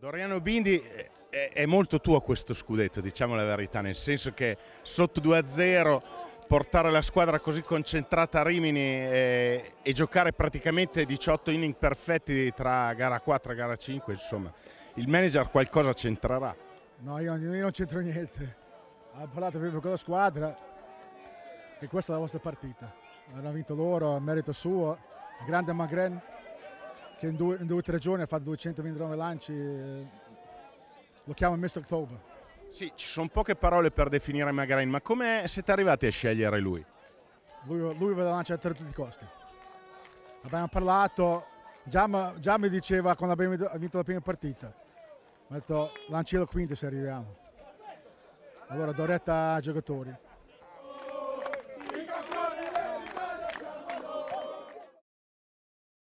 Doriano Bindi eh, è molto tuo questo scudetto, diciamo la verità, nel senso che sotto 2-0 portare la squadra così concentrata a Rimini e, eh, e, giocare praticamente 18 inning perfetti tra gara 4 e gara 5, insomma, il manager qualcosa c'entrerà. No, io, io non c'entro niente. Ha parlato proprio con la squadra che questa è la vostra partita. Hanno vinto loro, a merito suo. Grande Magren, che in due o tre giorni ha fatto 229 lanci, eh, lo chiamo Mr. Thobe. Sì, ci sono poche parole per definire Magrain, ma come siete arrivati a scegliere lui? Lui, lui ve la lancia a tutti i costi. Abbiamo parlato, già, già, mi diceva quando abbiamo vinto la prima partita, mi ha detto lancielo quinto se arriviamo. Allora, Doretta giocatori.